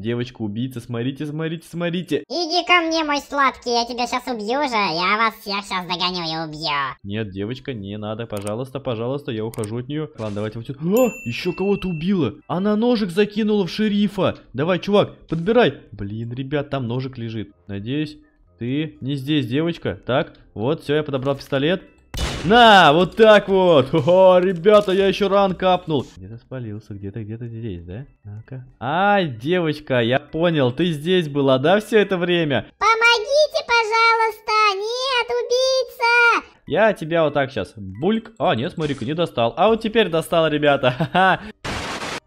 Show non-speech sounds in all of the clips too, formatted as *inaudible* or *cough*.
Девочка-убийца, смотрите, смотрите, смотрите. Иди ко мне, мой сладкий, я тебя сейчас убью же. Я вас всех сейчас догоню и убью. Нет, девочка, не надо, пожалуйста, пожалуйста, я ухожу от нее. Ладно, давайте вот сюда. А, еще кого-то убила. Она ножик закинула в шерифа. Давай, чувак, подбирай. Блин, ребят, там ножик лежит. Надеюсь, ты не здесь, девочка. Так, вот, все, я подобрал пистолет. На, вот так вот. *laughs* О, ребята, я еще ран капнул. Где-то спалился, где-то, где-то здесь, да? Ну-ка. А, девочка, я понял, ты здесь была, да, все это время? Помогите, пожалуйста. Нет, убийца. Я тебя вот так сейчас бульк. А, нет, смотри-ка, не достал. А вот теперь достал, ребята. *laughs* Ха-ха.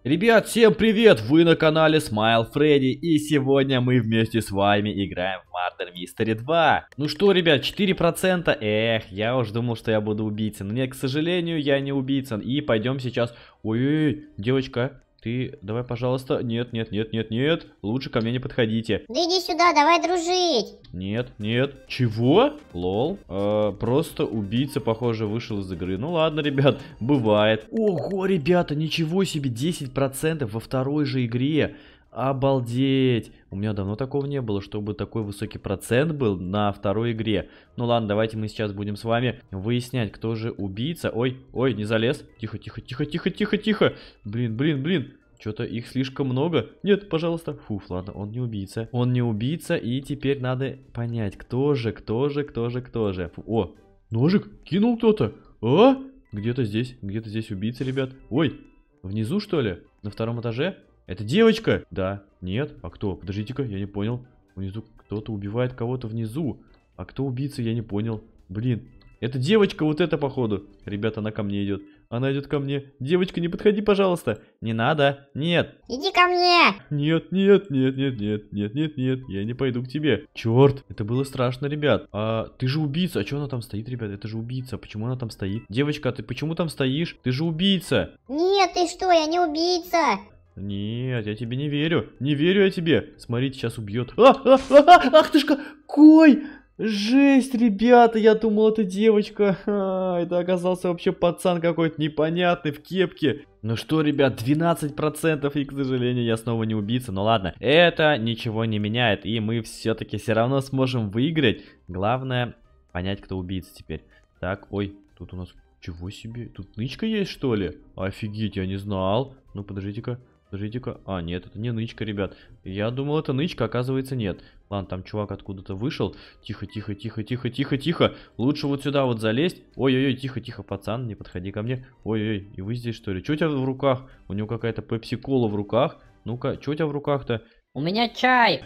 Ребят, всем привет! Вы на канале Smile Freddy и сегодня мы вместе с вами играем в Murder Mystery 2. Ну что, ребят, 4%? Эх, я уж думал, что я буду убийцей. Но нет, к сожалению, я не убийца. И пойдем сейчас... Ой-ой-ой, девочка, ты давай, пожалуйста. Нет, нет, нет, нет, нет. Лучше ко мне не подходите. Да иди сюда, давай дружить. Нет, нет. Чего? Лол. Э, просто убийца, похоже, вышел из игры. Ну ладно, ребят, бывает. Ого, ребята, ничего себе, 10% во второй же игре. Обалдеть! У меня давно такого не было, чтобы такой высокий процент был на второй игре. Ну ладно, давайте мы сейчас будем с вами выяснять, кто же убийца. Ой, ой, не залез. Тихо, тихо, тихо, тихо, тихо, тихо. Блин, блин, блин. Что-то их слишком много. Нет, пожалуйста. Фуф, ладно, он не убийца. Он не убийца, и теперь надо понять, кто же, кто же, кто же, кто же. Фу, о, ножик кинул кто-то. А? Где-то здесь, где-то здесь убийца, ребят. Ой, внизу что ли? На втором этаже? Это девочка? Да. Нет. А кто? Подождите-ка, я не понял. Внизу кто-то убивает кого-то внизу. А кто убийца, я не понял. Блин. Это девочка вот эта, походу. Ребята, она ко мне идет. Она идет ко мне. Девочка, не подходи, пожалуйста. Не надо. Нет. Иди ко мне. Нет, нет, нет, нет, нет, нет, нет, нет. Я не пойду к тебе. Черт, это было страшно, ребят. А ты же убийца. А что она там стоит, ребят? Это же убийца. Почему она там стоит? Девочка, а ты почему там стоишь? Ты же убийца. Нет, ты что? Я не убийца. Нет, я тебе не верю. Не верю я тебе. Смотри, сейчас убьет. А, а, а, а, ах ты ж какой! Жесть, ребята, я думал, это девочка. *laughs* А, это оказался вообще пацан какой-то непонятный в кепке. Ну что, ребят, 12% и, к сожалению, я снова не убийца, но ладно. Это ничего не меняет, и мы все-таки все равно сможем выиграть. Главное, понять, кто убийца теперь. Так, ой, тут у нас... Чего себе? Тут нычка есть, что ли? Офигеть, я не знал. Ну, подождите-ка. Подождите-ка. А, нет, это не нычка, ребят. Я думал, это нычка, оказывается, нет. Ладно, там чувак откуда-то вышел. Тихо, тихо, тихо, тихо, тихо, тихо. Лучше вот сюда вот залезть. Ой-ой-ой, тихо, тихо, пацан, не подходи ко мне. ой ой и вы здесь, что ли? Что у тебя в руках? У него какая-то пепси-кола в руках. Ну-ка, что у тебя в руках-то? У меня чай.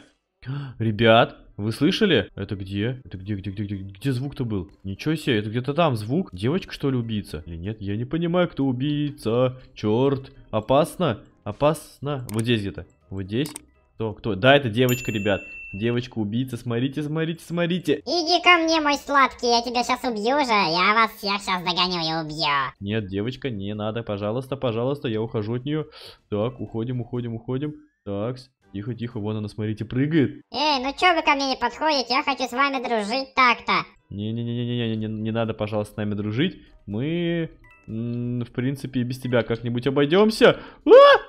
*gasps* Ребят, вы слышали? Это где? Это где, где, где, где, где звук-то был? Ничего себе, это где-то там звук. Девочка, что ли, убийца? Или нет? Я не понимаю, кто убийца. Черт, опасно. Опасно. Вот здесь где-то. Вот здесь. Кто? Кто? Да, это девочка, ребят. Девочка-убийца. Смотрите, смотрите, смотрите. Иди ко мне, мой сладкий. Я тебя сейчас убью же. Я вас всех сейчас догоню и убью. Нет, девочка, не надо. Пожалуйста, пожалуйста. Я ухожу от нее. Так, уходим, уходим, уходим. Так, Тихо, тихо, вон она, смотрите, прыгает. Эй, ну что вы ко мне не подходите? Я хочу с вами дружить так-то. Не-не-не-не-не, не не, надо, пожалуйста, с нами дружить. Мы, в принципе, без тебя как-нибудь обойдемся. А!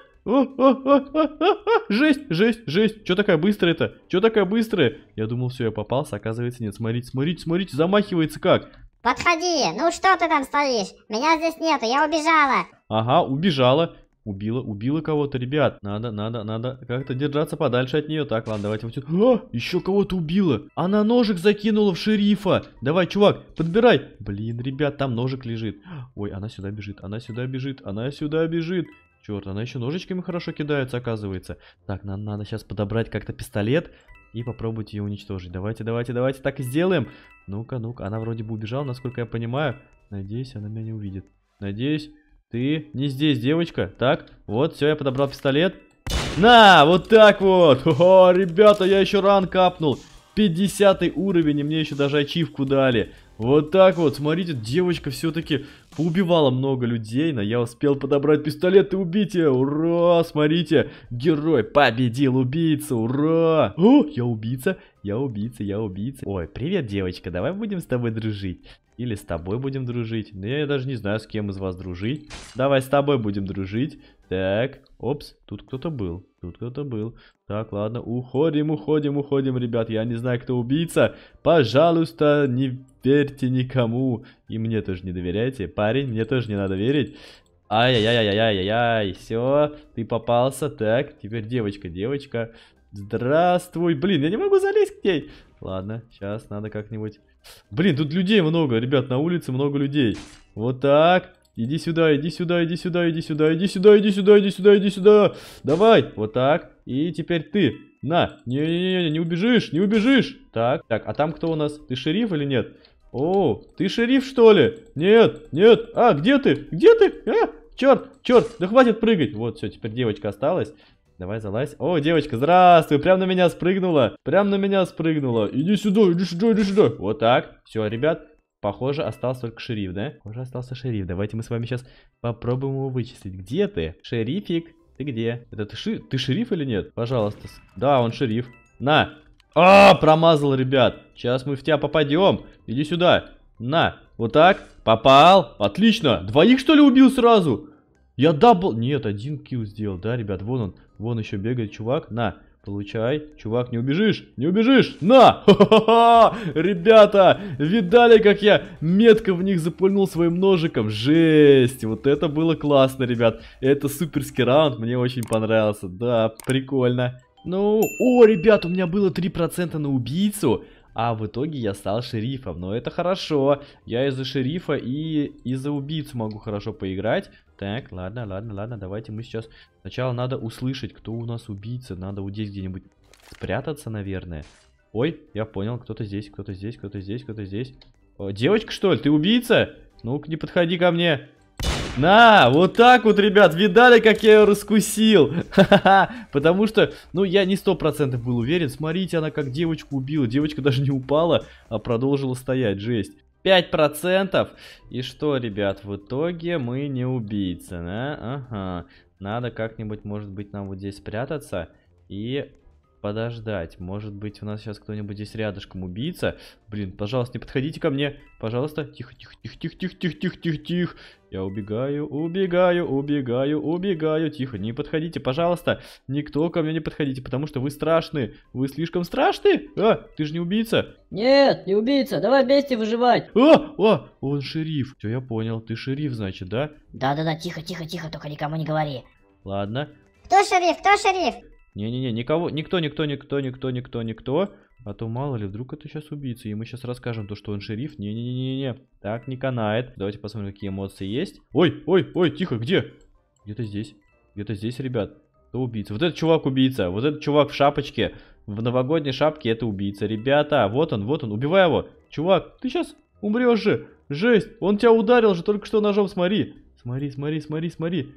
жесть, жесть, жесть. Че такая быстрая-то? Че такая быстрая? Я думал, все, я попался, оказывается, нет. Смотрите, смотрите, смотрите, замахивается как. Подходи, ну что ты там стоишь? Меня здесь нету, я убежала. Ага, убежала. Убила, убила кого-то, ребят. Надо, надо, надо как-то держаться подальше от нее. Так, ладно, давайте вот сюда. А, еще кого-то убила. Она ножик закинула в шерифа. Давай, чувак, подбирай. Блин, ребят, там ножик лежит. Ой, она сюда бежит, она сюда бежит, она сюда бежит. Черт, она еще ножичками хорошо кидается, оказывается. Так, нам надо сейчас подобрать как-то пистолет и попробовать ее уничтожить. Давайте, давайте, давайте так и сделаем. Ну-ка, ну-ка, она вроде бы убежала, насколько я понимаю. Надеюсь, она меня не увидит. Надеюсь, ты не здесь, девочка. Так, вот, все, я подобрал пистолет. На, вот так вот. О, ребята, я еще ран капнул. 50 уровень, и мне еще даже ачивку дали. Вот так вот, смотрите, девочка все-таки поубивала много людей, но я успел подобрать пистолет и убить ее. Ура, смотрите, герой победил убийцу, ура. О, я убийца, я убийца, я убийца. Ой, привет, девочка, давай будем с тобой дружить. Или с тобой будем дружить. Ну, я даже не знаю, с кем из вас дружить. Давай с тобой будем дружить. Так, опс, тут кто-то был, тут кто-то был. Так, ладно, уходим, уходим, уходим, ребят. Я не знаю, кто убийца. Пожалуйста, не верьте никому. И мне тоже не доверяйте. Парень, мне тоже не надо верить. Ай-яй-яй-яй-яй-яй, все, ты попался, так, теперь девочка, девочка, здравствуй, блин, я не могу залезть к ней, ладно, сейчас надо как-нибудь, блин, тут людей много, ребят, на улице много людей, вот так, Иди сюда, иди сюда, иди сюда, иди сюда, иди сюда, иди сюда, иди сюда, иди сюда. Давай, вот так. И теперь ты. На, не-не-не, не убежишь, не убежишь. Так, так, а там кто у нас? Ты шериф или нет? О, ты шериф что ли? Нет, нет. А, где ты? Где ты? А, черт, черт, да хватит прыгать. Вот, все, теперь девочка осталась. Давай залазь. О, девочка, здравствуй, прям на меня спрыгнула. Прям на меня спрыгнула. Иди сюда, иди сюда, иди сюда. Вот так. Все, ребят, Похоже, остался только шериф, да? Похоже, остался шериф. Давайте мы с вами сейчас попробуем его вычислить. Где ты? Шерифик, ты где? Это ты, ши... ты шериф или нет? Пожалуйста. Да, он шериф. На! А, промазал, ребят. Сейчас мы в тебя попадем. Иди сюда. На. Вот так. Попал. Отлично. Двоих, что ли, убил сразу? Я дабл... Нет, один килл сделал, да, ребят? Вон он. Вон еще бегает чувак. На. Получай. Чувак, не убежишь? Не убежишь? На! Ха-ха-ха! Ребята, видали, как я метко в них запульнул своим ножиком? Жесть! Вот это было классно, ребят. Это суперский раунд, мне очень понравился. Да, прикольно. Ну, о, ребят, у меня было 3% на убийцу. А в итоге я стал шерифом. Но это хорошо. Я из-за шерифа и из-за убийцу могу хорошо поиграть. Так, ладно, ладно, ладно, давайте мы сейчас... Сначала надо услышать, кто у нас убийца. Надо вот здесь где-нибудь спрятаться, наверное. Ой, я понял, кто-то здесь, кто-то здесь, кто-то здесь, кто-то здесь. О, девочка, что ли, ты убийца? Ну-ка, не подходи ко мне. На, вот так вот, ребят, видали, как я ее раскусил? *laughs* ха ха потому что, ну, я не сто процентов был уверен. Смотрите, она как девочку убила, девочка даже не упала, а продолжила стоять, жесть. 5%. И что, ребят, в итоге мы не убийцы, да? Ага. Надо как-нибудь, может быть, нам вот здесь спрятаться. И подождать. Может быть, у нас сейчас кто-нибудь здесь рядышком убийца. Блин, пожалуйста, не подходите ко мне. Пожалуйста. Тихо, тихо, тихо, тихо, тихо, тихо, тихо, тихо, тихо. Я убегаю, убегаю, убегаю, убегаю. Тихо, не подходите, пожалуйста. Никто ко мне не подходите, потому что вы страшны. Вы слишком страшны? А, ты же не убийца. Нет, не убийца. Давай вместе выживать. О, о, он шериф. Все, я понял. Ты шериф, значит, да? Да-да-да, тихо, тихо, тихо, только никому не говори. Ладно. Кто шериф? Кто шериф? Не-не-не, никого, никто, никто, никто, никто, никто, никто. А то мало ли, вдруг это сейчас убийца, и мы сейчас расскажем то, что он шериф. Не-не-не-не, так не канает. Давайте посмотрим, какие эмоции есть. Ой, ой, ой, тихо, где? Где-то здесь, где-то здесь, ребят. это убийца? Вот этот чувак убийца, вот этот чувак в шапочке, в новогодней шапке это убийца. Ребята, вот он, вот он, убивай его. Чувак, ты сейчас умрешь же. Жесть, он тебя ударил же только что ножом, смотри. Смотри, смотри, смотри, смотри.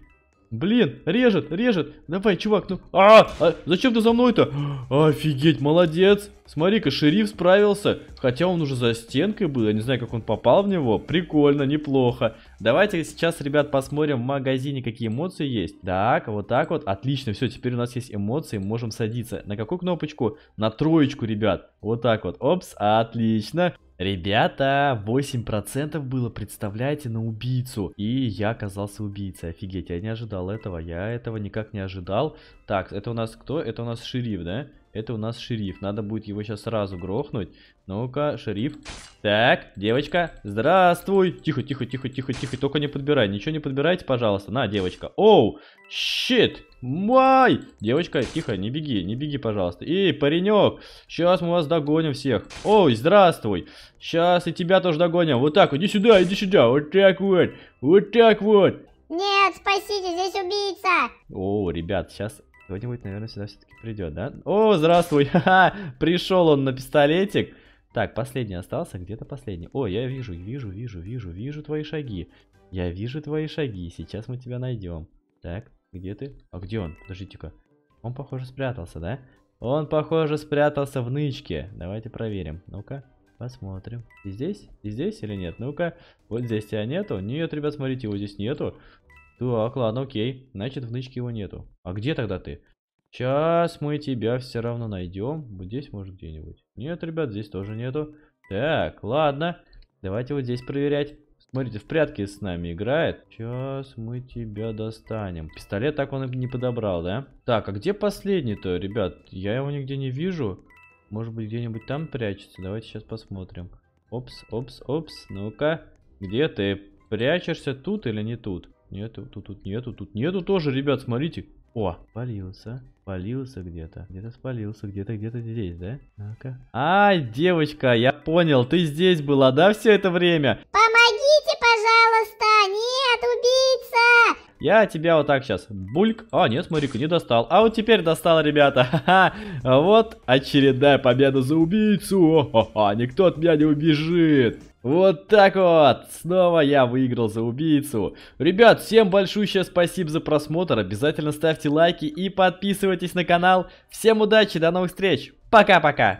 Блин, режет, режет. Давай, чувак, ну... А, -а, зачем ты за мной-то? Офигеть, молодец. Смотри-ка, шериф справился. Хотя он уже за стенкой был. Я не знаю, как он попал в него. Прикольно, неплохо. Давайте сейчас, ребят, посмотрим в магазине, какие эмоции есть. Так, вот так вот. Отлично, все, теперь у нас есть эмоции. Можем садиться. На какую кнопочку? На троечку, ребят. Вот так вот. Опс, отлично. Ребята, 8% было, представляете, на убийцу. И я оказался убийцей. Офигеть, я не ожидал этого. Я этого никак не ожидал. Так, это у нас кто? Это у нас шериф, да? Это у нас шериф. Надо будет его сейчас сразу грохнуть. Ну-ка, шериф. Так, девочка, здравствуй. Тихо, тихо, тихо, тихо, тихо. Только не подбирай. Ничего не подбирайте, пожалуйста. На, девочка. Оу, щит. Май! Девочка, тихо, не беги, не беги, пожалуйста. Эй, паренек, сейчас мы вас догоним всех. Ой, здравствуй. Сейчас и тебя тоже догоним. Вот так, иди сюда, иди сюда. Вот так вот. Вот так вот. Нет, спасите, здесь убийца. О, ребят, сейчас кто-нибудь, наверное, сюда все-таки придет, да? О, здравствуй! *laughs* Пришел он на пистолетик. Так, последний остался, где-то последний. О, я вижу, вижу, вижу, вижу, вижу твои шаги. Я вижу твои шаги, сейчас мы тебя найдем. Так, где ты? А где он? Подождите-ка. Он, похоже, спрятался, да? Он, похоже, спрятался в нычке. Давайте проверим. Ну-ка, посмотрим. Ты здесь? Ты здесь или нет? Ну-ка, вот здесь тебя нету? Нет, ребят, смотрите, его здесь нету. Так, ладно, окей. Значит, в нычке его нету. А где тогда ты? Сейчас мы тебя все равно найдем. Вот здесь, может, где-нибудь. Нет, ребят, здесь тоже нету. Так, ладно. Давайте вот здесь проверять. Смотрите, в прятки с нами играет. Сейчас мы тебя достанем. Пистолет так он и не подобрал, да? Так, а где последний-то, ребят? Я его нигде не вижу. Может быть, где-нибудь там прячется? Давайте сейчас посмотрим. Опс, опс, опс. Ну-ка, где ты? Прячешься тут или не тут? нету, тут, тут нету, тут нету тоже, ребят, смотрите. О, спалился, спалился где-то, где-то спалился, где-то, где-то здесь, да? ну А, девочка, я понял, ты здесь была, да, все это время? Помогите, пожалуйста, нет, убийца! Я тебя вот так сейчас, бульк, а, нет, смотри-ка, не достал, а вот теперь достал, ребята, *laughs* ха-ха, вот очередная победа за убийцу, ха-ха, никто от меня не убежит. Вот так вот! Снова я выиграл за убийцу. Ребят, всем большущее спасибо за просмотр. Обязательно ставьте лайки и подписывайтесь на канал. Всем удачи, до новых встреч. Пока-пока.